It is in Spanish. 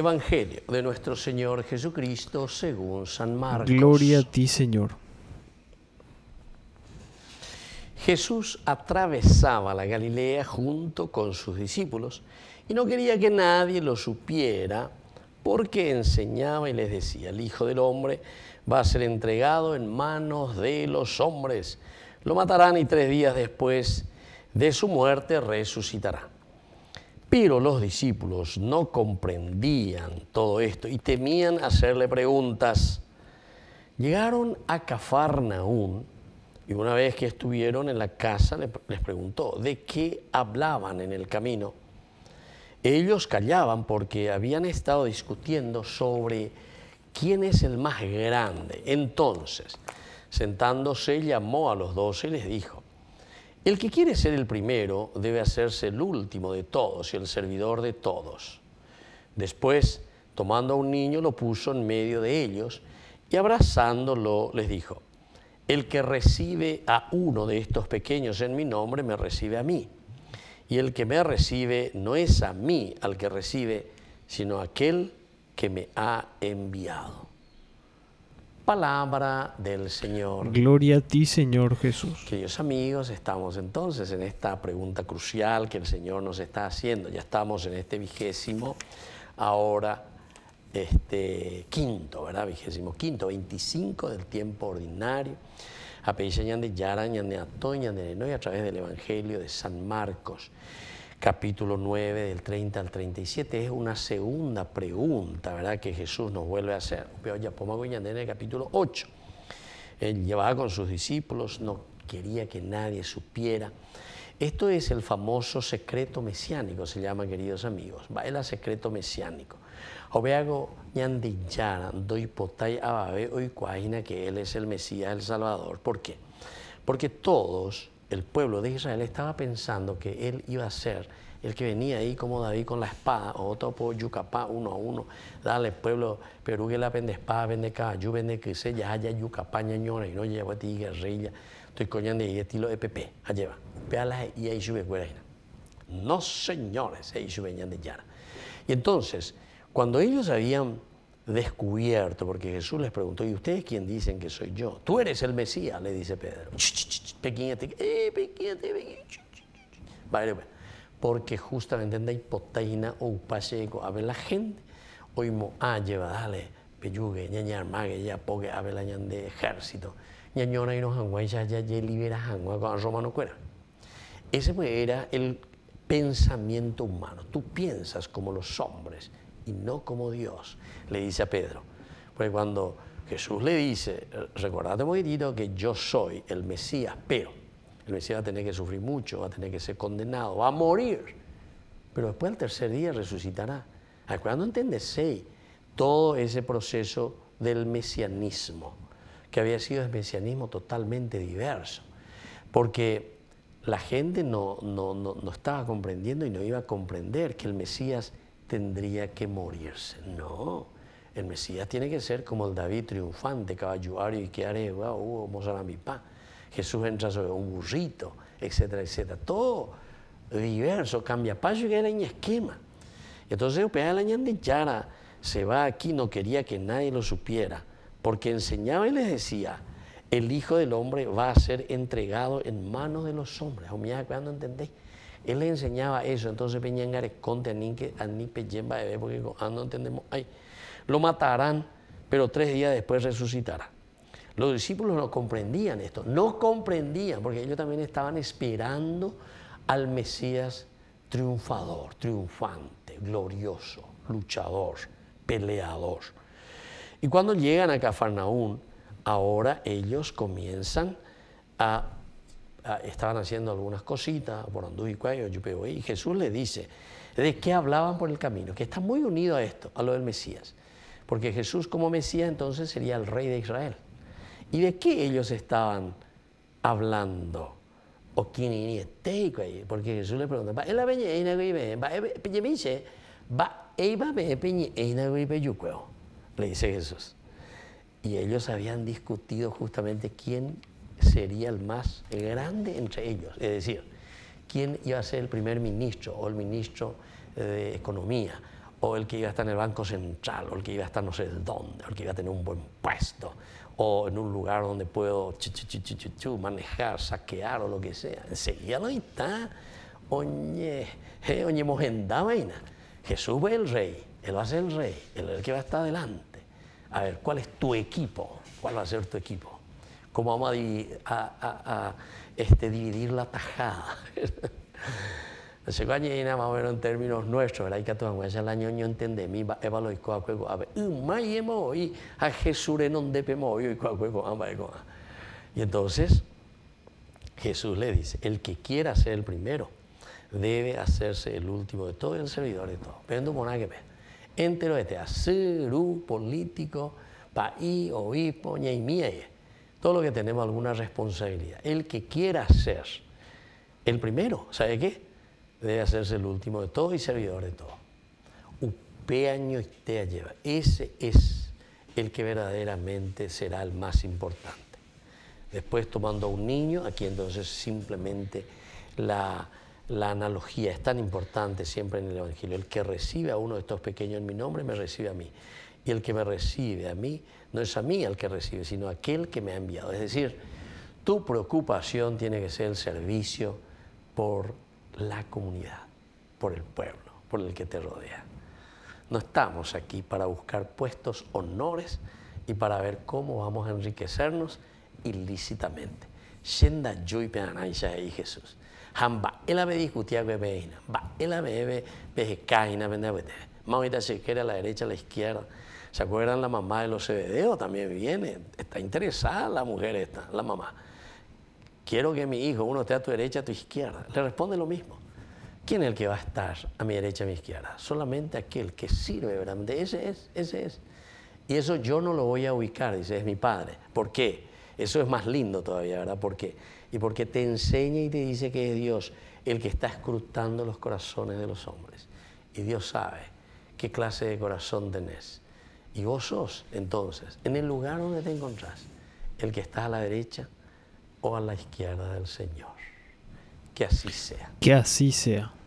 Evangelio de nuestro Señor Jesucristo según San Marcos. Gloria a ti, Señor. Jesús atravesaba la Galilea junto con sus discípulos y no quería que nadie lo supiera porque enseñaba y les decía, el Hijo del Hombre va a ser entregado en manos de los hombres. Lo matarán y tres días después de su muerte resucitará. Pero los discípulos no comprendían todo esto y temían hacerle preguntas. Llegaron a Cafarnaún y una vez que estuvieron en la casa les preguntó de qué hablaban en el camino. Ellos callaban porque habían estado discutiendo sobre quién es el más grande. Entonces, sentándose, llamó a los dos y les dijo, el que quiere ser el primero debe hacerse el último de todos y el servidor de todos. Después, tomando a un niño, lo puso en medio de ellos y abrazándolo les dijo, el que recibe a uno de estos pequeños en mi nombre, me recibe a mí. Y el que me recibe no es a mí al que recibe, sino aquel que me ha enviado. Palabra del Señor. Gloria a ti, Señor Jesús. Queridos amigos, estamos entonces en esta pregunta crucial que el Señor nos está haciendo. Ya estamos en este vigésimo, ahora este quinto, ¿verdad? Vigésimo quinto, 25 del tiempo ordinario. A de Yarañan de Atoñan de y a través del Evangelio de San Marcos capítulo 9, del 30 al 37, es una segunda pregunta, ¿verdad?, que Jesús nos vuelve a hacer. ya en el capítulo 8. Él llevaba con sus discípulos, no quería que nadie supiera. Esto es el famoso secreto mesiánico, se llama, queridos amigos. Va el secreto mesiánico. Obeago ñandillara, doy potay ababe, y cuajina que Él es el Mesías, el Salvador. ¿Por qué? Porque todos el pueblo de Israel estaba pensando que él iba a ser el que venía ahí como David con la espada, o topo yucapá, uno a uno, dale pueblo, pero que la vende espada, vende caballo, vende que se ya haya yucapá, ñañona, y no lleva ti guerrilla, estoy coñando y estilo EPP, allá va, y ahí sube No señores, ahí sube de Yara. Y entonces, cuando ellos habían descubierto, porque Jesús les preguntó, ¿y ustedes quién dicen que soy yo? Tú eres el Mesías, le dice Pedro. porque justamente en la hipoteína o paseco, a ver la gente, oimo, ah, lleva, dale, peyugue, ñañar, mague, ya, poque, a ver la de ejército, ñañona y no jangua, ya, ya, ya, libera jangua, con cuera. Ese pues era el pensamiento humano. Tú piensas como los hombres y no como Dios, le dice a Pedro. pues cuando Jesús le dice, recordate poquitito que yo soy el Mesías, pero el Mesías va a tener que sufrir mucho, va a tener que ser condenado, va a morir, pero después al tercer día resucitará. Cuando entendéis todo ese proceso del mesianismo, que había sido el mesianismo totalmente diverso, porque la gente no, estaba comprendiendo y no iba a comprender que el Mesías tendría que morirse. No, el Mesías tiene que ser como el David triunfante, caballuario y que uh, vamos hubo a mi pan, Jesús entra sobre un burrito, etcétera, etcétera. Todo diverso, cambia paso y era en esquema. Entonces, la de Yara se va aquí, no quería que nadie lo supiera, porque enseñaba y les decía, el Hijo del Hombre va a ser entregado en manos de los hombres. O mira, cuando entendéis? Él le enseñaba eso, entonces venían conte a Nipe Yemba porque ah, no entendemos, ahí. lo matarán, pero tres días después resucitará. Los discípulos no comprendían esto, no comprendían, porque ellos también estaban esperando al Mesías triunfador, triunfante, glorioso, luchador, peleador. Y cuando llegan a Cafarnaún, ahora ellos comienzan a Ah, estaban haciendo algunas cositas, y Cuello, y Jesús le dice de qué hablaban por el camino, que está muy unido a esto, a lo del Mesías, porque Jesús como Mesías entonces sería el rey de Israel. ¿Y de qué ellos estaban hablando? O porque Jesús le pregunta, le dice Jesús. Y ellos habían discutido justamente quién sería el más grande entre ellos. Es decir, quién iba a ser el primer ministro o el ministro de Economía o el que iba a estar en el Banco Central o el que iba a estar no sé dónde, o el que iba a tener un buen puesto o en un lugar donde puedo manejar, saquear o lo que sea. Enseguida lo está. Oñe, eh, oñe mojenda vaina. Jesús fue el rey, él va a ser el rey, él es el que va a estar adelante. A ver, ¿cuál es tu equipo? ¿Cuál va a ser tu equipo? cómo vamos a, a, a este, dividir la tajada. No sé cuál era más o menos en términos nuestros, ¿verdad? Y que todos el año no entendemos, mi eva lo dijo a ah, juego pues, a ver y hemos y a Jesús en donde pemo y ah, pues, Y entonces Jesús le dice, el que quiera ser el primero debe hacerse el último de todo y el servidor de todo. Pero no que ver. Entero este, a político, país, obispo, ñeimía todo lo que tenemos alguna responsabilidad. El que quiera ser el primero, ¿sabe qué? Debe hacerse el último de todos y servidor de todos. Upeaño tea lleva. Ese es el que verdaderamente será el más importante. Después tomando a un niño, aquí entonces simplemente la, la analogía es tan importante siempre en el Evangelio. El que recibe a uno de estos pequeños en mi nombre, me recibe a mí y el que me recibe a mí no es a mí el que recibe, sino aquel que me ha enviado. Es decir, tu preocupación tiene que ser el servicio por la comunidad, por el pueblo, por el que te rodea. No estamos aquí para buscar puestos, honores y para ver cómo vamos a enriquecernos ilícitamente. Shenda yui peanaisha y Jesús. Hamba ela be discutía que beina, ba ela be be pejecaina, Mauita se quiere a la derecha, a la izquierda. ¿Se acuerdan la mamá de los O También viene. Está interesada la mujer esta, la mamá. Quiero que mi hijo, uno esté a tu derecha, a tu izquierda. Le responde lo mismo. ¿Quién es el que va a estar a mi derecha, a mi izquierda? Solamente aquel que sirve ¿verdad? Ese es, ese es. Y eso yo no lo voy a ubicar, dice, es mi padre. ¿Por qué? Eso es más lindo todavía, ¿verdad? ¿Por qué? Y porque te enseña y te dice que es Dios el que está escrutando los corazones de los hombres. Y Dios sabe qué clase de corazón tenés y vos sos, entonces, en el lugar donde te encontrás, el que está a la derecha o a la izquierda del Señor. Que así sea. Que así sea.